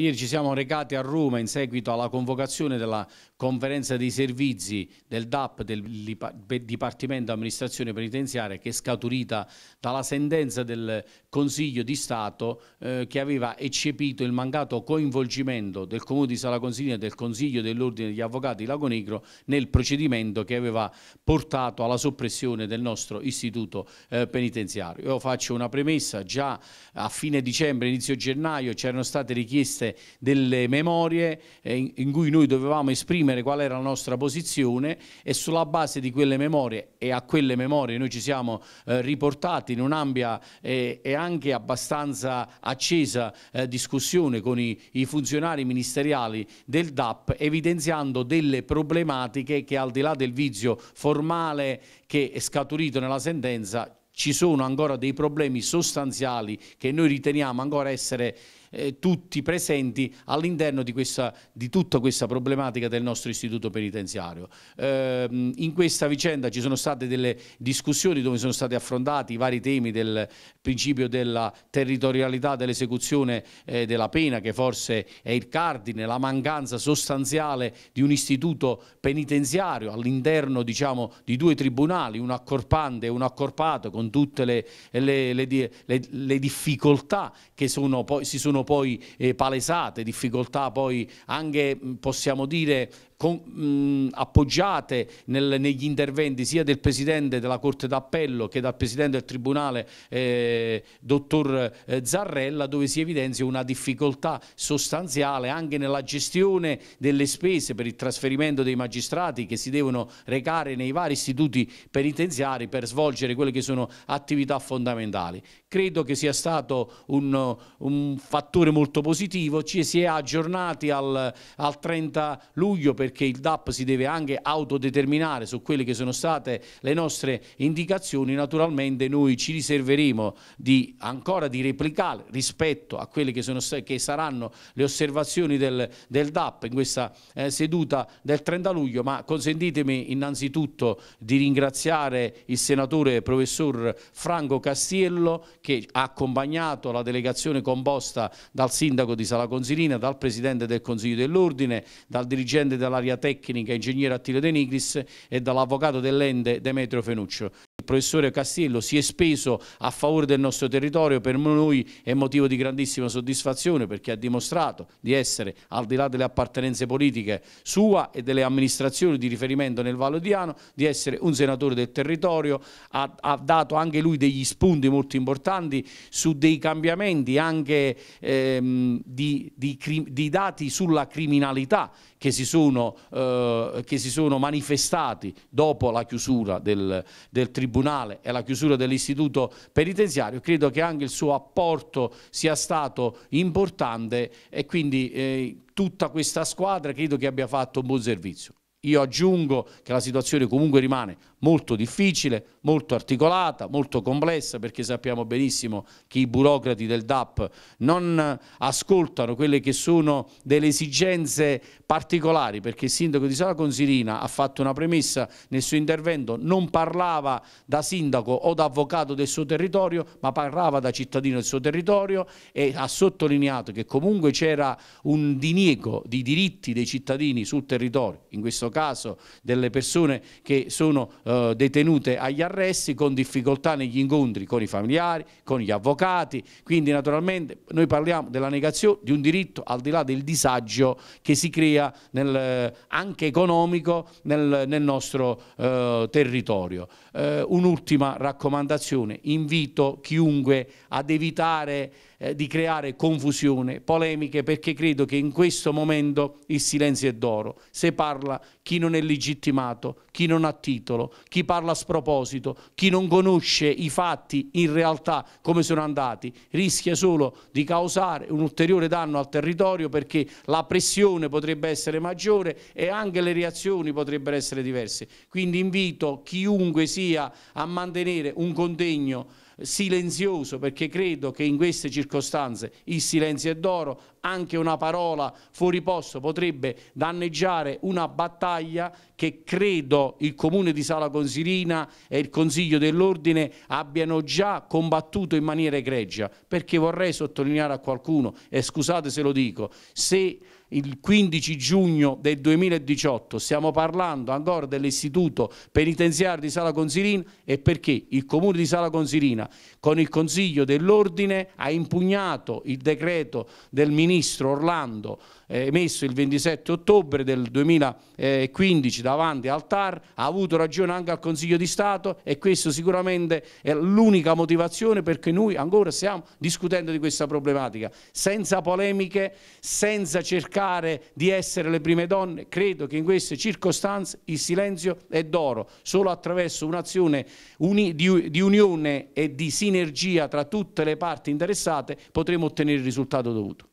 Ieri ci siamo recati a Roma in seguito alla convocazione della conferenza dei servizi del DAP, del Dipartimento Amministrazione Penitenziaria, che è scaturita dalla sentenza del Consiglio di Stato eh, che aveva eccepito il mancato coinvolgimento del Comune di Sala Consiglina e del Consiglio dell'Ordine degli Avvocati Lago Negro nel procedimento che aveva portato alla soppressione del nostro istituto eh, penitenziario. Io faccio una premessa, già a fine dicembre, inizio gennaio c'erano state richieste presentate delle memorie eh, in cui noi dovevamo esprimere qual era la nostra posizione e sulla base di quelle memorie e a quelle memorie noi ci siamo eh, riportati in un'ampia eh, e anche abbastanza accesa eh, discussione con i funzionari ministeriali del DAP evidenziando delle problematiche che al di là del vizio formale che è scaturito nella sentenza ci sono ancora dei problemi sostanziali che noi riteniamo ancora essere eh, tutti presenti all'interno di, di, tutta questa problematica del nostro istituto penitenziario. Eh, in questa vicenda ci sono state delle discussioni dove sono stati affrontati i vari temi del principio della territorialità dell'esecuzione eh, della pena che forse è il cardine, la mancanza sostanziale di un istituto penitenziario all'interno diciamo, di due tribunali, un accorpante e un accorpato con tutte le, le, le, le difficoltà che sono, poi, si sono sono poi eh, palesate, difficoltà poi anche possiamo dire con, mh, appoggiate nel, negli interventi sia del Presidente della Corte d'Appello che dal Presidente del Tribunale, eh, Dottor eh, Zarrella, dove si evidenzia una difficoltà sostanziale anche nella gestione delle spese per il trasferimento dei magistrati che si devono recare nei vari istituti penitenziari per svolgere quelle che sono attività fondamentali. Credo che sia stato un, un fattore fattore molto positivo, ci si è aggiornati al, al 30 luglio perché il DAP si deve anche autodeterminare su quelle che sono state le nostre indicazioni, naturalmente noi ci riserveremo di, ancora di replicare rispetto a quelle che, sono, che saranno le osservazioni del, del DAP in questa eh, seduta del 30 luglio, ma consentitemi innanzitutto di ringraziare il senatore professor Franco Castiello che ha accompagnato la delegazione composta dal sindaco di Sala Consilina, dal presidente del Consiglio dell'Ordine, dal dirigente dell'area tecnica ingegnere Attile De Nigris e dall'avvocato dell'Ende Demetrio Fenuccio professore Castiello si è speso a favore del nostro territorio, per noi è motivo di grandissima soddisfazione perché ha dimostrato di essere, al di là delle appartenenze politiche sua e delle amministrazioni di riferimento nel Vallo Diano, di essere un senatore del territorio, ha, ha dato anche lui degli spunti molto importanti su dei cambiamenti anche ehm, di, di, di, dati sulla criminalità che si sono, eh, che si sono manifestati dopo la chiusura del, del Tribunale tribunale e la chiusura dell'istituto penitenziario, credo che anche il suo apporto sia stato importante e quindi eh, tutta questa squadra credo che abbia fatto un buon servizio. Io aggiungo che la situazione comunque rimane molto difficile, molto articolata, molto complessa perché sappiamo benissimo che i burocrati del DAP non ascoltano quelle che sono delle esigenze particolari perché il sindaco di Sala Consilina ha fatto una premessa nel suo intervento, non parlava da sindaco o da avvocato del suo territorio ma parlava da cittadino del suo territorio e ha sottolineato che comunque c'era un diniego di diritti dei cittadini sul territorio, in questo questo caso delle persone che sono eh, detenute agli arresti con difficoltà negli incontri con i familiari, con gli avvocati, quindi naturalmente noi parliamo della negazione di un diritto al di là del disagio che si crea nel, eh, anche economico nel, nel nostro eh, territorio. Eh, Un'ultima raccomandazione, invito chiunque ad evitare eh, di creare confusione, polemiche, perché credo che in questo momento il silenzio è d'oro. Se parla chi non è legittimato, chi non ha titolo, chi parla a sproposito, chi non conosce i fatti in realtà come sono andati, rischia solo di causare un ulteriore danno al territorio perché la pressione potrebbe essere maggiore e anche le reazioni potrebbero essere diverse. Quindi invito chiunque sia a mantenere un contegno silenzioso perché credo che in queste circostanze il silenzio è d'oro, anche una parola fuori posto potrebbe danneggiare una battaglia che credo il Comune di Sala Consilina e il Consiglio dell'Ordine abbiano già combattuto in maniera egregia, perché vorrei sottolineare a qualcuno, e scusate se lo dico, se il 15 giugno del 2018, stiamo parlando ancora dell'istituto penitenziario di Sala Consilina e perché il comune di Sala Consilina con il consiglio dell'ordine ha impugnato il decreto del ministro Orlando eh, emesso il 27 ottobre del 2015 davanti al TAR, ha avuto ragione anche al Consiglio di Stato e questo sicuramente è l'unica motivazione perché noi ancora stiamo discutendo di questa problematica, senza polemiche, senza cercare cercare di essere le prime donne, credo che in queste circostanze il silenzio è d'oro, solo attraverso un'azione uni di, unione e di sinergia tra tutte le parti interessate potremo ottenere il risultato dovuto.